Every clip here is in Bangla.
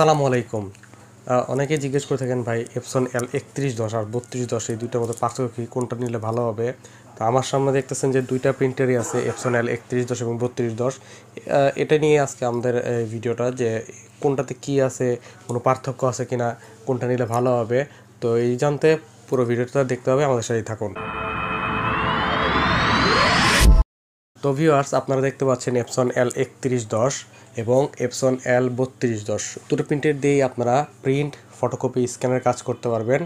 সালাম আলাইকুম অনেকে জিজ্ঞেস করে থাকেন ভাই এপসন এল একত্রিশ দশ আর বত্রিশ দশ এই দুইটার মধ্যে পার্থক্য কী কোনটা নিলে ভালো হবে তো আমার সামনে দেখতেছেন যে দুইটা প্রিন্টারই আছে এপসন এল একত্রিশ দশ এবং বত্রিশ দশ এটা নিয়ে আজকে আমাদের ভিডিওটা যে কোনটাতে কি আছে কোনো পার্থক্য আছে কিনা কোনটা নিলে ভালো হবে তো এই জানতে পুরো ভিডিওটা দেখতে হবে আমাদের সাথেই থাকুন তো ভিউয়ার্স আপনারা দেখতে পাচ্ছেন এপসন এল একত্রিশ দশ এবং এপসন এল বত্রিশ দশ দুটো প্রিন্টের দিয়েই আপনারা প্রিন্ট ফটোকপি স্ক্যানের কাজ করতে পারবেন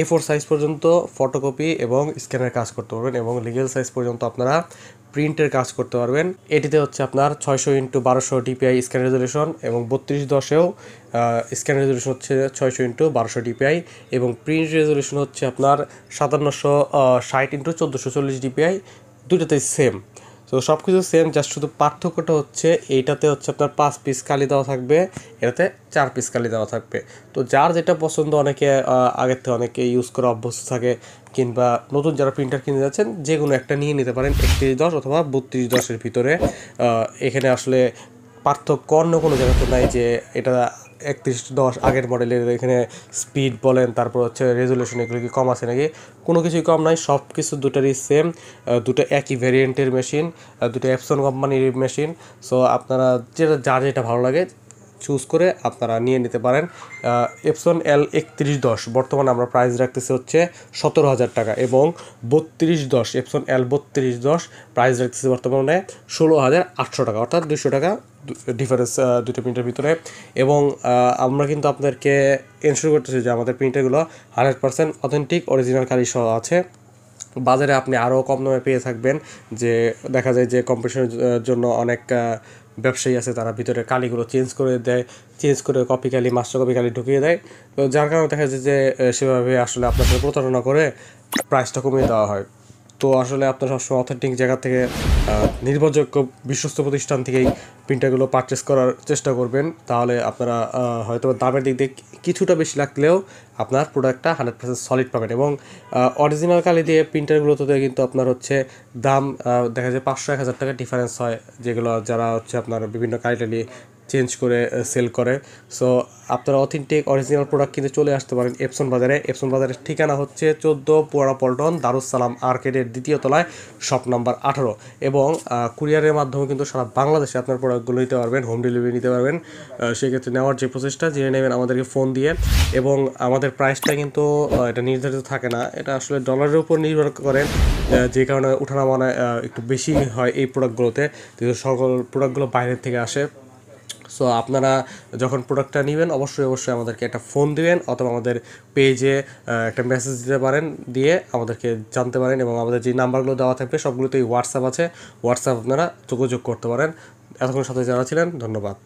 এ ফোর সাইজ পর্যন্ত ফটোকপি এবং স্ক্যানের কাজ করতে পারবেন এবং লিগেল সাইজ পর্যন্ত আপনারা প্রিন্টের কাজ করতে পারবেন এটিতে হচ্ছে আপনার ছয়শো ইন্টু বারোশো ডিপিআই স্ক্যান রেজলিউশন এবং বত্রিশ দশেও স্ক্যান রেজলিউশন হচ্ছে ছয়শো ইন্টু বারোশো ডিপিআই এবং প্রিন্ট রেজলিউশন হচ্ছে আপনার সাতান্নশো ষাট ইন্টু চোদ্দোশো চল্লিশ ডিপিআই দুটোতেই সেম তো সব কিছু সেম জাস্ট শুধু পার্থক্যটা হচ্ছে এইটাতে হচ্ছে আপনার পাঁচ পিস কালি দেওয়া থাকবে এটাতে চার পিস কালি দেওয়া থাকবে তো যার যেটা পছন্দ অনেকে আগের থেকে অনেকে ইউজ করে অভ্যস্ত থাকে কিংবা নতুন যারা প্রিন্টার কিনে যাচ্ছেন যে কোনো একটা নিয়ে নিতে পারেন একত্রিশ দশ অথবা বত্রিশ দশের ভিতরে এখানে আসলে পার্থক্য অন্য কোনো জায়গাতে নাই যে এটা একত্রিশ দশ আগের মডেলের এখানে স্পিড বলেন তারপর হচ্ছে রেজুলেশন এগুলো কি কম আছে নাকি কোনো কিছুই কম নাই সব কিছু দুটারই সেম দুটো একই ভেরিয়েন্টের মেশিন দুটো অ্যাপসন কোম্পানির মেশিন সো আপনারা যেটা যার যেটা ভালো লাগে চুজ করে আপনারা নিয়ে নিতে পারেন এপসন এল একত্রিশ দশ বর্তমানে আমরা প্রাইস রাখতেছি হচ্ছে সতেরো হাজার টাকা এবং বত্রিশ দশ এপসন এল বত্রিশ দশ প্রাইস রাখতেছি বর্তমানে ষোলো হাজার আটশো টাকা অর্থাৎ দুশো টাকা ডিফারেন্স দুটো প্রিন্টের ভিতরে এবং আমরা কিন্তু আপনাদেরকে এনশোর করতেছি যে আমাদের প্রিন্টারগুলো হান্ড্রেড পার্সেন্ট অথেন্টিক অরিজিনাল কালি সহ আছে বাজারে আপনি আরও কম দামে পেয়ে থাকবেন যে দেখা যায় যে কম্পিটিশনের জন্য অনেক ব্যবসায়ী আছে তারা ভিতরে কালিগুলো চেঞ্জ করে দেয় চেঞ্জ করে কপি কালি মাস্টার কপি কালি ঢুকিয়ে দেয় তো যার কারণে দেখা যায় যে সেভাবে আসলে আপনার প্রতারণা করে প্রাইসটা কমিয়ে দেওয়া হয় তো আসলে আপনার সবসময় অথেন্টিক জায়গা থেকে নির্ভরযোগ্য বিশ্বস্ত প্রতিষ্ঠান থেকেই প্রিন্টারগুলো পারচেস করার চেষ্টা করবেন তাহলে আপনারা হয়তো দামের দিক দিয়ে কিছুটা বেশি লাগলেও আপনার প্রোডাক্টটা হান্ড্রেড পার্সেন্ট সলিড পাবেন এবং অরিজিনাল কালি দিয়ে প্রিন্টারগুলোতে কিন্তু আপনার হচ্ছে দাম দেখা যায় পাঁচশো এক হাজার টাকা ডিফারেন্স হয় যেগুলো যারা হচ্ছে আপনার বিভিন্ন কালিটালি চেঞ্জ করে সেল uh, করে সো আপনারা অথেন্টিক অরিজিনাল প্রোডাক্ট কিনতে চলে আসতে পারেন এপসন বাজারে এপসন বাজারের ঠিকানা হচ্ছে চোদ্দো পল্টন দারুসালাম আর্কেডের দ্বিতীয় তলায় শপ নাম্বার আঠারো এবং কুরিয়ারের মাধ্যমে কিন্তু সারা বাংলাদেশে আপনার প্রোডাক্টগুলো নিতে পারবেন হোম ডেলিভারি নিতে পারবেন সেক্ষেত্রে নেওয়ার যে প্রচেষ্টা জেনে নেবেন আমাদেরকে ফোন দিয়ে এবং আমাদের প্রাইসটা কিন্তু এটা নির্ধারিত থাকে না এটা আসলে ডলারের উপর নির্ভর করেন যে কারণে উঠানামানা একটু বেশি হয় এই প্রোডাক্টগুলোতে যেহেতু সকল প্রোডাক্টগুলো বাইরের থেকে আসে সো আপনারা যখন প্রোডাক্টটা নেবেন অবশ্যই অবশ্যই আমাদেরকে একটা ফোন দিবেন অথবা আমাদের পেজে একটা মেসেজ দিতে পারেন দিয়ে আমাদেরকে জানতে পারেন এবং আমাদের যে নাম্বারগুলো দেওয়া থাকবে সবগুলোতেই হোয়াটসঅ্যাপ আছে হোয়াটসঅ্যাপ আপনারা যোগাযোগ করতে পারেন এতক্ষণ সাথে যারা ছিলেন ধন্যবাদ